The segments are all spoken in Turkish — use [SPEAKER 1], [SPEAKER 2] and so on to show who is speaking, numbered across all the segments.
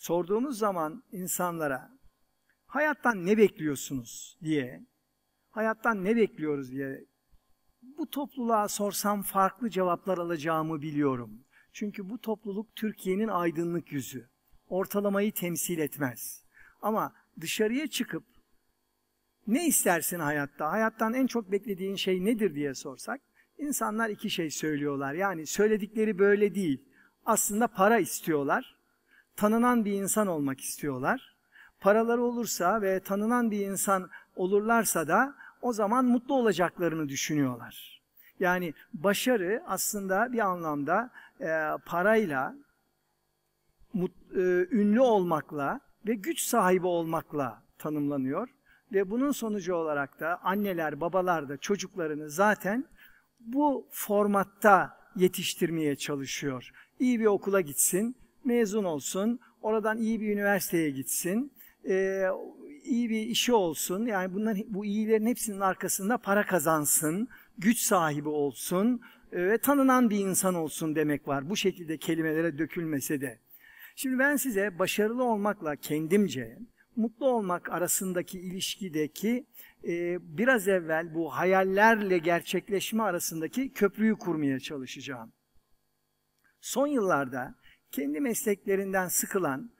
[SPEAKER 1] sorduğumuz zaman insanlara hayattan ne bekliyorsunuz diye, hayattan ne bekliyoruz diye bu topluluğa sorsam farklı cevaplar alacağımı biliyorum. Çünkü bu topluluk Türkiye'nin aydınlık yüzü. Ortalamayı temsil etmez. Ama dışarıya çıkıp ne istersin hayatta? Hayattan en çok beklediğin şey nedir diye sorsak insanlar iki şey söylüyorlar. Yani söyledikleri böyle değil. Aslında para istiyorlar tanınan bir insan olmak istiyorlar. Paraları olursa ve tanınan bir insan olurlarsa da o zaman mutlu olacaklarını düşünüyorlar. Yani başarı aslında bir anlamda e, parayla, mut, e, ünlü olmakla ve güç sahibi olmakla tanımlanıyor. Ve bunun sonucu olarak da anneler, babalar da çocuklarını zaten bu formatta yetiştirmeye çalışıyor. İyi bir okula gitsin, mezun olsun, oradan iyi bir üniversiteye gitsin, e, iyi bir işi olsun. Yani bunların bu iyilerin hepsinin arkasında para kazansın, güç sahibi olsun e, ve tanınan bir insan olsun demek var. Bu şekilde kelimelere dökülmese de. Şimdi ben size başarılı olmakla kendimce mutlu olmak arasındaki ilişkideki e, biraz evvel bu hayallerle gerçekleşme arasındaki köprüyü kurmaya çalışacağım. Son yıllarda kendi mesleklerinden sıkılan,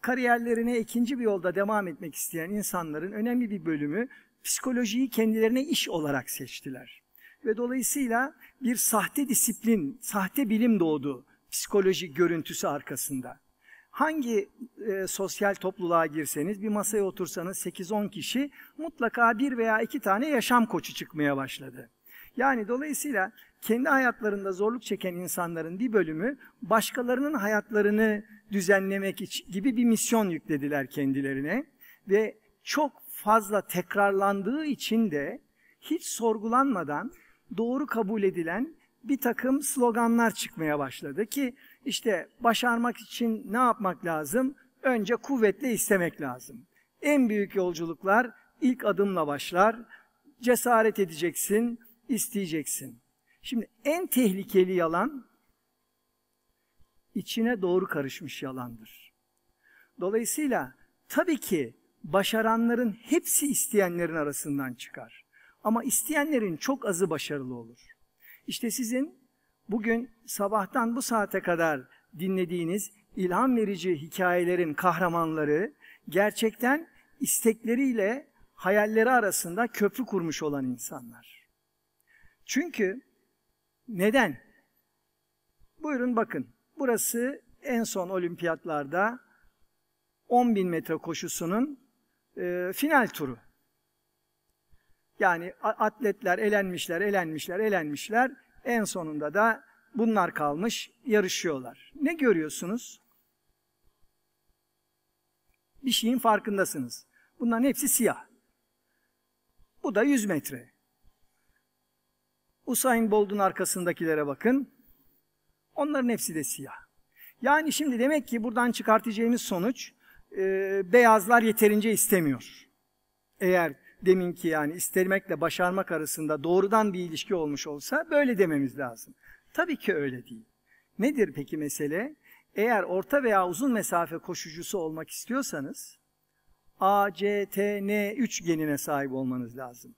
[SPEAKER 1] kariyerlerine ikinci bir yolda devam etmek isteyen insanların önemli bir bölümü psikolojiyi kendilerine iş olarak seçtiler. Ve dolayısıyla bir sahte disiplin, sahte bilim doğdu psikoloji görüntüsü arkasında. Hangi e, sosyal topluluğa girseniz, bir masaya otursanız 8-10 kişi mutlaka bir veya iki tane yaşam koçu çıkmaya başladı. Yani dolayısıyla kendi hayatlarında zorluk çeken insanların bir bölümü başkalarının hayatlarını düzenlemek gibi bir misyon yüklediler kendilerine ve çok fazla tekrarlandığı için de hiç sorgulanmadan doğru kabul edilen bir takım sloganlar çıkmaya başladı ki işte başarmak için ne yapmak lazım? Önce kuvvetle istemek lazım. En büyük yolculuklar ilk adımla başlar. Cesaret edeceksin, isteyeceksin. Şimdi en tehlikeli yalan içine doğru karışmış yalandır. Dolayısıyla tabii ki başaranların hepsi isteyenlerin arasından çıkar. Ama isteyenlerin çok azı başarılı olur. İşte sizin bugün sabahtan bu saate kadar dinlediğiniz ilham verici hikayelerin kahramanları gerçekten istekleriyle hayalleri arasında köprü kurmuş olan insanlar. Çünkü neden? Buyurun bakın. Burası en son olimpiyatlarda 10 bin metre koşusunun e, final turu. Yani atletler elenmişler, elenmişler, elenmişler. En sonunda da bunlar kalmış, yarışıyorlar. Ne görüyorsunuz? Bir şeyin farkındasınız. Bunların hepsi siyah. Bu da 100 metre. Usain Bolt'un arkasındakilere bakın. Onların hepsi de siyah. Yani şimdi demek ki buradan çıkartacağımız sonuç e, beyazlar yeterince istemiyor. Eğer deminki yani istemekle başarmak arasında doğrudan bir ilişki olmuş olsa böyle dememiz lazım. Tabii ki öyle değil. Nedir peki mesele? Eğer orta veya uzun mesafe koşucusu olmak istiyorsanız A, C, T, N 3 genine sahip olmanız lazım.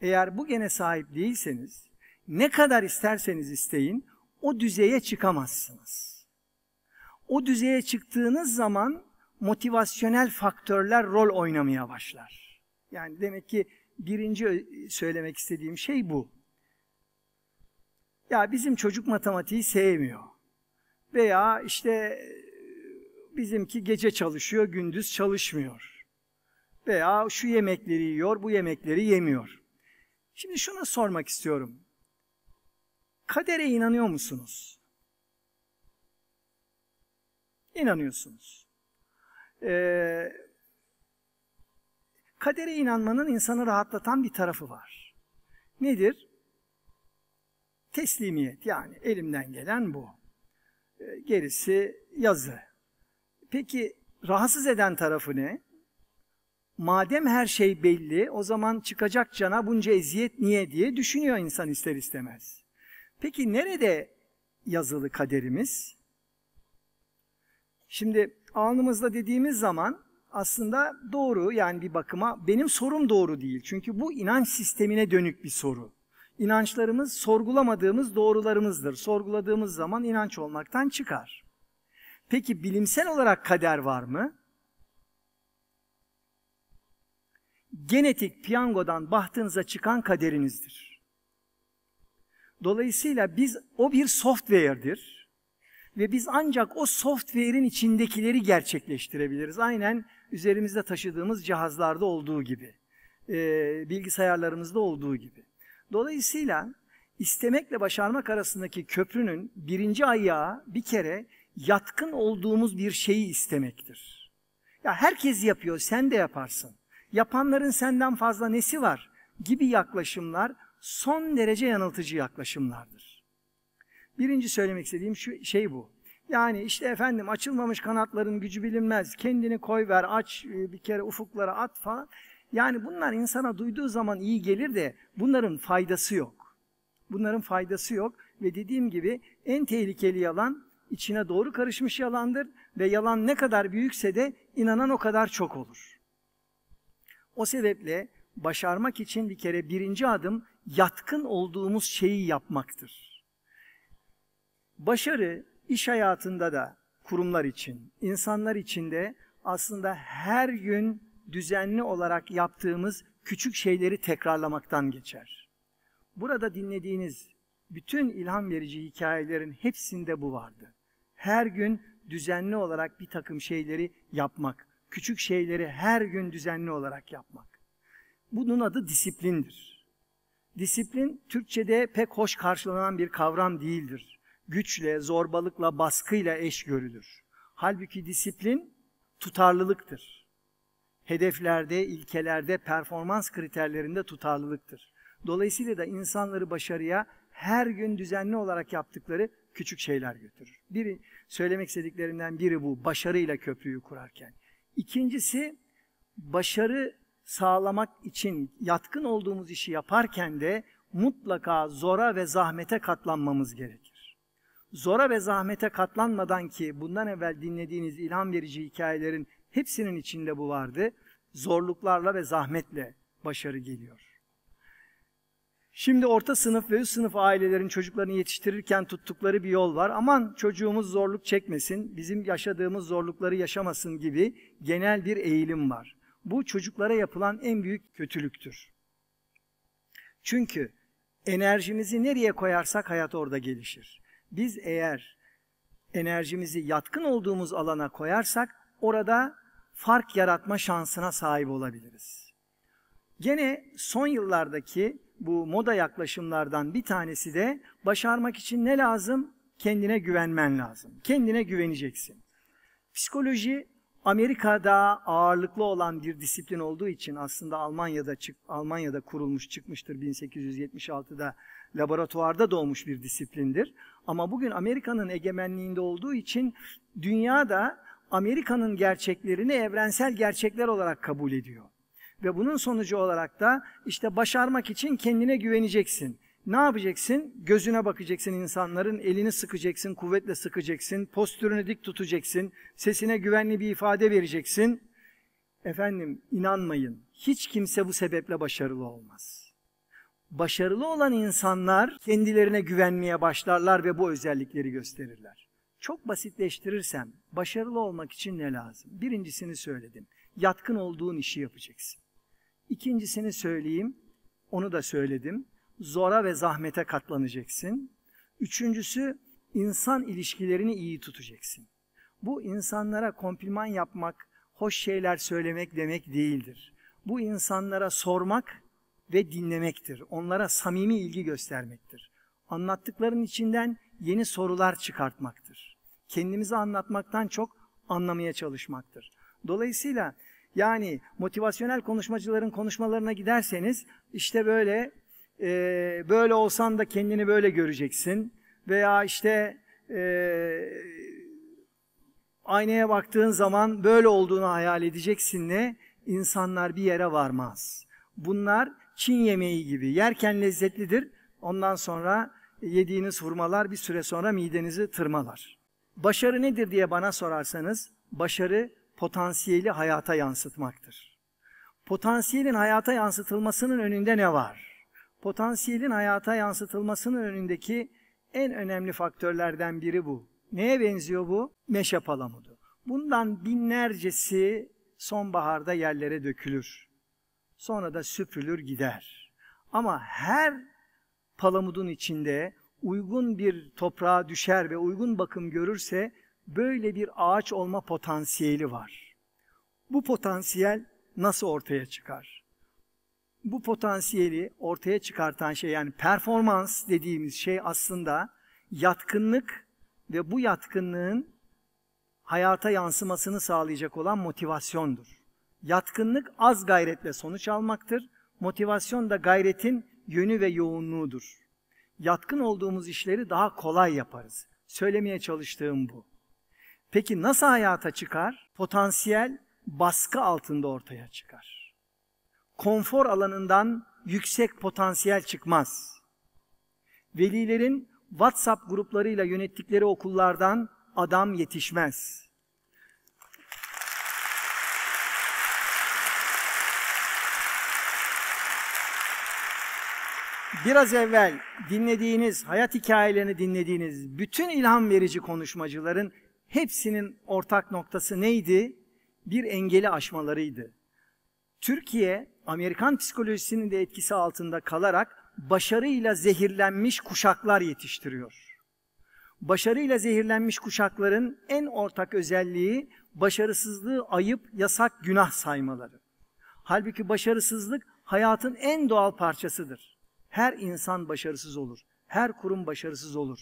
[SPEAKER 1] Eğer bu gene sahip değilseniz ne kadar isterseniz isteyin o düzeye çıkamazsınız. O düzeye çıktığınız zaman motivasyonel faktörler rol oynamaya başlar. Yani demek ki birinci e, söylemek istediğim şey bu. Ya bizim çocuk matematiği sevmiyor. Veya işte e, bizimki gece çalışıyor, gündüz çalışmıyor. Veya şu yemekleri yiyor, bu yemekleri yemiyor. Şimdi şuna sormak istiyorum. Kadere inanıyor musunuz? İnanıyorsunuz. Ee, kadere inanmanın insanı rahatlatan bir tarafı var. Nedir? Teslimiyet yani elimden gelen bu. Ee, gerisi yazı. Peki rahatsız eden tarafı ne? Madem her şey belli o zaman çıkacak cana bunca eziyet niye diye düşünüyor insan ister istemez. Peki nerede yazılı kaderimiz? Şimdi alnımızda dediğimiz zaman aslında doğru yani bir bakıma benim sorum doğru değil. Çünkü bu inanç sistemine dönük bir soru. İnançlarımız sorgulamadığımız doğrularımızdır. Sorguladığımız zaman inanç olmaktan çıkar. Peki bilimsel olarak kader var mı? Genetik piyangodan bahtınıza çıkan kaderinizdir. Dolayısıyla biz o bir software'dir ve biz ancak o software'in içindekileri gerçekleştirebiliriz. Aynen üzerimizde taşıdığımız cihazlarda olduğu gibi, e, bilgisayarlarımızda olduğu gibi. Dolayısıyla istemekle başarmak arasındaki köprünün birinci ayağı bir kere yatkın olduğumuz bir şeyi istemektir. Ya herkes yapıyor, sen de yaparsın. Yapanların senden fazla nesi var? gibi yaklaşımlar son derece yanıltıcı yaklaşımlardır. Birinci söylemek istediğim şu şey bu. Yani işte efendim açılmamış kanatların gücü bilinmez. Kendini koy ver, aç e, bir kere ufuklara at falan. Yani bunlar insana duyduğu zaman iyi gelir de bunların faydası yok. Bunların faydası yok ve dediğim gibi en tehlikeli yalan içine doğru karışmış yalandır ve yalan ne kadar büyükse de inanan o kadar çok olur. O sebeple başarmak için bir kere birinci adım yatkın olduğumuz şeyi yapmaktır. Başarı iş hayatında da kurumlar için, insanlar için de aslında her gün düzenli olarak yaptığımız küçük şeyleri tekrarlamaktan geçer. Burada dinlediğiniz bütün ilham verici hikayelerin hepsinde bu vardı. Her gün düzenli olarak bir takım şeyleri yapmak, küçük şeyleri her gün düzenli olarak yapmak. Bunun adı disiplindir. Disiplin Türkçe'de pek hoş karşılanan bir kavram değildir. Güçle, zorbalıkla, baskıyla eş görülür. Halbuki disiplin tutarlılıktır. Hedeflerde, ilkelerde, performans kriterlerinde tutarlılıktır. Dolayısıyla da insanları başarıya her gün düzenli olarak yaptıkları küçük şeyler götürür. Biri söylemek istediklerimden biri bu başarıyla köprüyü kurarken. İkincisi başarı sağlamak için yatkın olduğumuz işi yaparken de mutlaka zora ve zahmete katlanmamız gerekir. Zora ve zahmete katlanmadan ki bundan evvel dinlediğiniz ilham verici hikayelerin hepsinin içinde bu vardı. Zorluklarla ve zahmetle başarı geliyor. Şimdi orta sınıf ve üst sınıf ailelerin çocuklarını yetiştirirken tuttukları bir yol var. Aman çocuğumuz zorluk çekmesin, bizim yaşadığımız zorlukları yaşamasın gibi genel bir eğilim var. Bu çocuklara yapılan en büyük kötülüktür. Çünkü enerjimizi nereye koyarsak hayat orada gelişir. Biz eğer enerjimizi yatkın olduğumuz alana koyarsak orada fark yaratma şansına sahip olabiliriz. Gene son yıllardaki bu moda yaklaşımlardan bir tanesi de başarmak için ne lazım? Kendine güvenmen lazım. Kendine güveneceksin. Psikoloji Amerika'da ağırlıklı olan bir disiplin olduğu için aslında Almanya'da çık Almanya'da kurulmuş çıkmıştır 1876'da laboratuvarda doğmuş bir disiplindir. Ama bugün Amerika'nın egemenliğinde olduğu için dünyada Amerika'nın gerçeklerini evrensel gerçekler olarak kabul ediyor. Ve bunun sonucu olarak da işte başarmak için kendine güveneceksin. Ne yapacaksın? Gözüne bakacaksın insanların, elini sıkacaksın, kuvvetle sıkacaksın, postürünü dik tutacaksın, sesine güvenli bir ifade vereceksin. Efendim inanmayın, hiç kimse bu sebeple başarılı olmaz. Başarılı olan insanlar kendilerine güvenmeye başlarlar ve bu özellikleri gösterirler. Çok basitleştirirsem, başarılı olmak için ne lazım? Birincisini söyledim, yatkın olduğun işi yapacaksın. İkincisini söyleyeyim, onu da söyledim zora ve zahmete katlanacaksın. Üçüncüsü insan ilişkilerini iyi tutacaksın. Bu insanlara kompliman yapmak, hoş şeyler söylemek demek değildir. Bu insanlara sormak ve dinlemektir. Onlara samimi ilgi göstermektir. Anlattıkların içinden yeni sorular çıkartmaktır. Kendimizi anlatmaktan çok anlamaya çalışmaktır. Dolayısıyla yani motivasyonel konuşmacıların konuşmalarına giderseniz işte böyle e, böyle olsan da kendini böyle göreceksin veya işte e, aynaya baktığın zaman böyle olduğunu hayal edeceksin edeceksinle insanlar bir yere varmaz. Bunlar Çin yemeği gibi yerken lezzetlidir ondan sonra yediğiniz hurmalar bir süre sonra midenizi tırmalar. Başarı nedir diye bana sorarsanız başarı potansiyeli hayata yansıtmaktır. Potansiyelin hayata yansıtılmasının önünde ne var? potansiyelin hayata yansıtılmasının önündeki en önemli faktörlerden biri bu. Neye benziyor bu? Meşe palamudu. Bundan binlercesi sonbaharda yerlere dökülür. Sonra da süpürülür gider. Ama her palamudun içinde uygun bir toprağa düşer ve uygun bakım görürse böyle bir ağaç olma potansiyeli var. Bu potansiyel nasıl ortaya çıkar? bu potansiyeli ortaya çıkartan şey yani performans dediğimiz şey aslında yatkınlık ve bu yatkınlığın hayata yansımasını sağlayacak olan motivasyondur. Yatkınlık az gayretle sonuç almaktır. Motivasyon da gayretin yönü ve yoğunluğudur. Yatkın olduğumuz işleri daha kolay yaparız. Söylemeye çalıştığım bu. Peki nasıl hayata çıkar? Potansiyel baskı altında ortaya çıkar konfor alanından yüksek potansiyel çıkmaz. Velilerin WhatsApp gruplarıyla yönettikleri okullardan adam yetişmez. Biraz evvel dinlediğiniz, hayat hikayelerini dinlediğiniz bütün ilham verici konuşmacıların hepsinin ortak noktası neydi? Bir engeli aşmalarıydı. Türkiye Amerikan psikolojisinin de etkisi altında kalarak başarıyla zehirlenmiş kuşaklar yetiştiriyor. Başarıyla zehirlenmiş kuşakların en ortak özelliği başarısızlığı ayıp, yasak, günah saymaları. Halbuki başarısızlık hayatın en doğal parçasıdır. Her insan başarısız olur. Her kurum başarısız olur.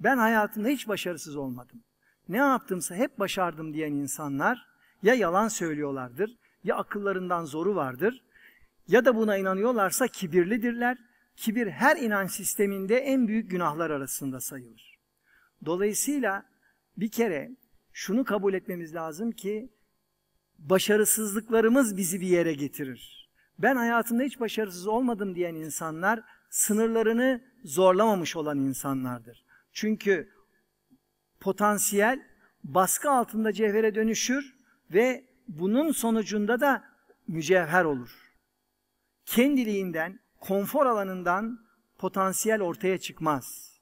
[SPEAKER 1] Ben hayatımda hiç başarısız olmadım. Ne yaptımsa hep başardım diyen insanlar ya yalan söylüyorlardır, ya akıllarından zoru vardır ya da buna inanıyorlarsa kibirlidirler. Kibir her inanç sisteminde en büyük günahlar arasında sayılır. Dolayısıyla bir kere şunu kabul etmemiz lazım ki başarısızlıklarımız bizi bir yere getirir. Ben hayatımda hiç başarısız olmadım diyen insanlar sınırlarını zorlamamış olan insanlardır. Çünkü potansiyel baskı altında cevhere dönüşür ve bunun sonucunda da mücevher olur kendiliğinden, konfor alanından potansiyel ortaya çıkmaz.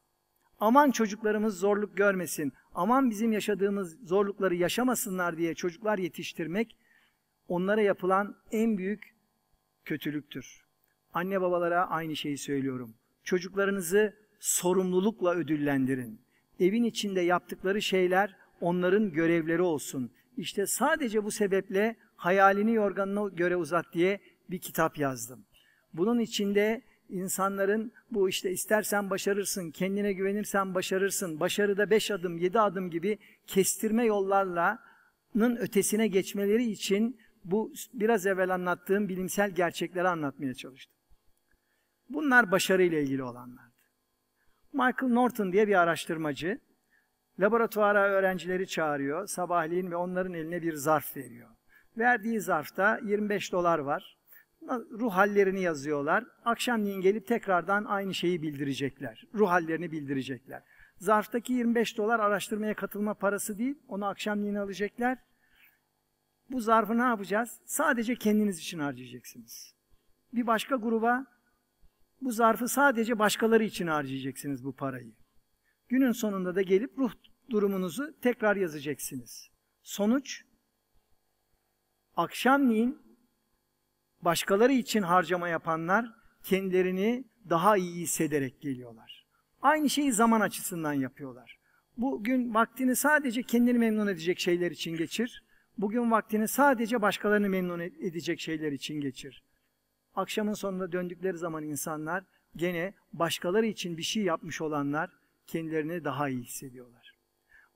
[SPEAKER 1] Aman çocuklarımız zorluk görmesin, aman bizim yaşadığımız zorlukları yaşamasınlar diye çocuklar yetiştirmek onlara yapılan en büyük kötülüktür. Anne babalara aynı şeyi söylüyorum. Çocuklarınızı sorumlulukla ödüllendirin. Evin içinde yaptıkları şeyler onların görevleri olsun. İşte sadece bu sebeple hayalini yorganına göre uzat diye bir kitap yazdım. Bunun içinde insanların bu işte istersen başarırsın, kendine güvenirsen başarırsın, başarıda beş adım, yedi adım gibi kestirme yollarla'nın ötesine geçmeleri için bu biraz evvel anlattığım bilimsel gerçekleri anlatmaya çalıştım. Bunlar başarıyla ilgili olanlardı. Michael Norton diye bir araştırmacı laboratuvara öğrencileri çağırıyor sabahleyin ve onların eline bir zarf veriyor. Verdiği zarfta 25 dolar var ruh hallerini yazıyorlar. Akşamleyin gelip tekrardan aynı şeyi bildirecekler. Ruh hallerini bildirecekler. Zarftaki 25 dolar araştırmaya katılma parası değil. Onu akşamleyin alacaklar. Bu zarfı ne yapacağız? Sadece kendiniz için harcayacaksınız. Bir başka gruba bu zarfı sadece başkaları için harcayacaksınız bu parayı. Günün sonunda da gelip ruh durumunuzu tekrar yazacaksınız. Sonuç, akşamleyin başkaları için harcama yapanlar kendilerini daha iyi hissederek geliyorlar. Aynı şeyi zaman açısından yapıyorlar. Bugün vaktini sadece kendini memnun edecek şeyler için geçir. Bugün vaktini sadece başkalarını memnun edecek şeyler için geçir. Akşamın sonunda döndükleri zaman insanlar gene başkaları için bir şey yapmış olanlar kendilerini daha iyi hissediyorlar.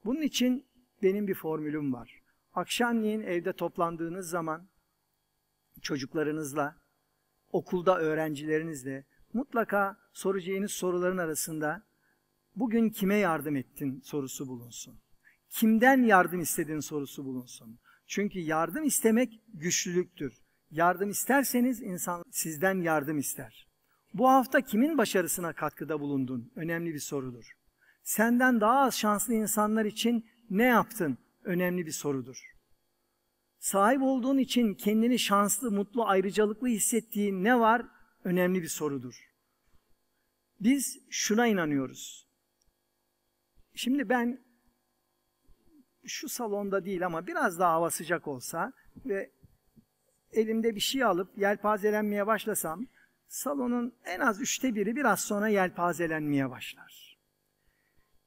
[SPEAKER 1] Bunun için benim bir formülüm var. Akşamleyin evde toplandığınız zaman çocuklarınızla, okulda öğrencilerinizle mutlaka soracağınız soruların arasında bugün kime yardım ettin sorusu bulunsun. Kimden yardım istedin sorusu bulunsun. Çünkü yardım istemek güçlülüktür. Yardım isterseniz insan sizden yardım ister. Bu hafta kimin başarısına katkıda bulundun? Önemli bir sorudur. Senden daha az şanslı insanlar için ne yaptın? Önemli bir sorudur. Sahip olduğun için kendini şanslı, mutlu, ayrıcalıklı hissettiğin ne var? Önemli bir sorudur. Biz şuna inanıyoruz. Şimdi ben şu salonda değil ama biraz daha hava sıcak olsa ve elimde bir şey alıp yelpazelenmeye başlasam salonun en az üçte biri biraz sonra yelpazelenmeye başlar.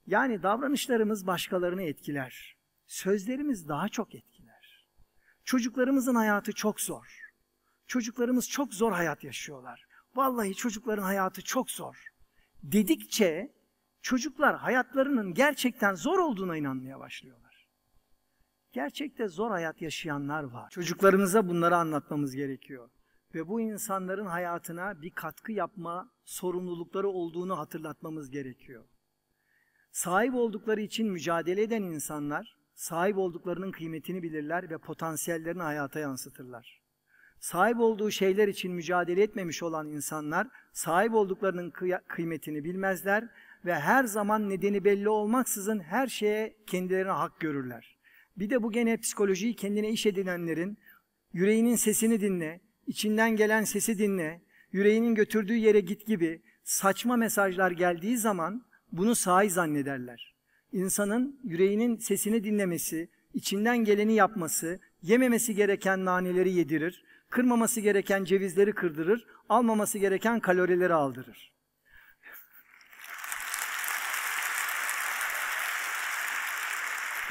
[SPEAKER 1] Yani davranışlarımız başkalarını etkiler. Sözlerimiz daha çok etkiler. Çocuklarımızın hayatı çok zor. Çocuklarımız çok zor hayat yaşıyorlar. Vallahi çocukların hayatı çok zor. Dedikçe çocuklar hayatlarının gerçekten zor olduğuna inanmaya başlıyorlar. Gerçekte zor hayat yaşayanlar var. Çocuklarımıza bunları anlatmamız gerekiyor ve bu insanların hayatına bir katkı yapma sorumlulukları olduğunu hatırlatmamız gerekiyor. Sahip oldukları için mücadele eden insanlar sahip olduklarının kıymetini bilirler ve potansiyellerini hayata yansıtırlar. Sahip olduğu şeyler için mücadele etmemiş olan insanlar sahip olduklarının kıymetini bilmezler ve her zaman nedeni belli olmaksızın her şeye kendilerine hak görürler. Bir de bu gene psikolojiyi kendine iş edinenlerin yüreğinin sesini dinle, içinden gelen sesi dinle, yüreğinin götürdüğü yere git gibi saçma mesajlar geldiği zaman bunu sahi zannederler insanın yüreğinin sesini dinlemesi, içinden geleni yapması, yememesi gereken naneleri yedirir, kırmaması gereken cevizleri kırdırır, almaması gereken kalorileri aldırır.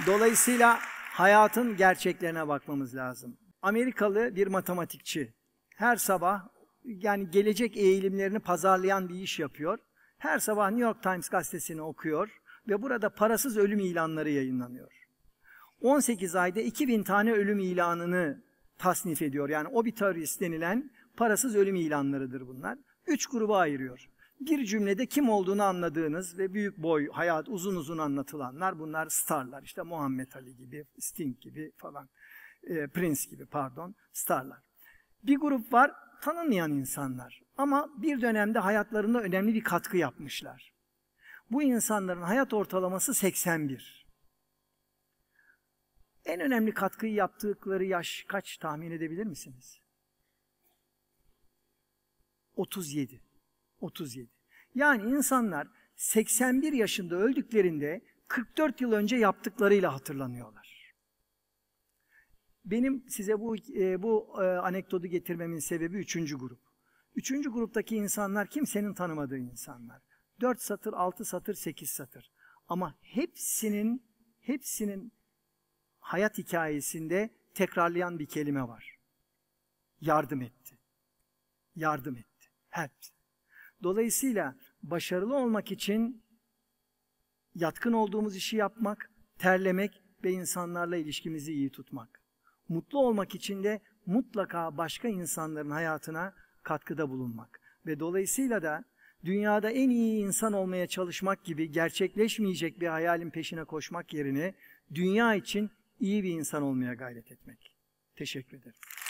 [SPEAKER 1] Dolayısıyla hayatın gerçeklerine bakmamız lazım. Amerikalı bir matematikçi her sabah yani gelecek eğilimlerini pazarlayan bir iş yapıyor. Her sabah New York Times gazetesini okuyor ve burada parasız ölüm ilanları yayınlanıyor. 18 ayda 2000 tane ölüm ilanını tasnif ediyor. Yani o bir terörist denilen parasız ölüm ilanlarıdır bunlar. Üç gruba ayırıyor. Bir cümlede kim olduğunu anladığınız ve büyük boy, hayat uzun uzun anlatılanlar bunlar starlar. İşte Muhammed Ali gibi, Sting gibi falan, e, Prince gibi pardon starlar. Bir grup var tanınmayan insanlar ama bir dönemde hayatlarında önemli bir katkı yapmışlar. Bu insanların hayat ortalaması 81. En önemli katkıyı yaptıkları yaş kaç tahmin edebilir misiniz? 37. 37. Yani insanlar 81 yaşında öldüklerinde 44 yıl önce yaptıklarıyla hatırlanıyorlar. Benim size bu e, bu e, anekdotu getirmemin sebebi üçüncü grup. Üçüncü gruptaki insanlar kimsenin tanımadığı insanlar. 4 satır, 6 satır, 8 satır. Ama hepsinin hepsinin hayat hikayesinde tekrarlayan bir kelime var. Yardım etti. Yardım etti. Help. Dolayısıyla başarılı olmak için yatkın olduğumuz işi yapmak, terlemek ve insanlarla ilişkimizi iyi tutmak. Mutlu olmak için de mutlaka başka insanların hayatına katkıda bulunmak. Ve dolayısıyla da dünyada en iyi insan olmaya çalışmak gibi gerçekleşmeyecek bir hayalin peşine koşmak yerine dünya için iyi bir insan olmaya gayret etmek. Teşekkür ederim.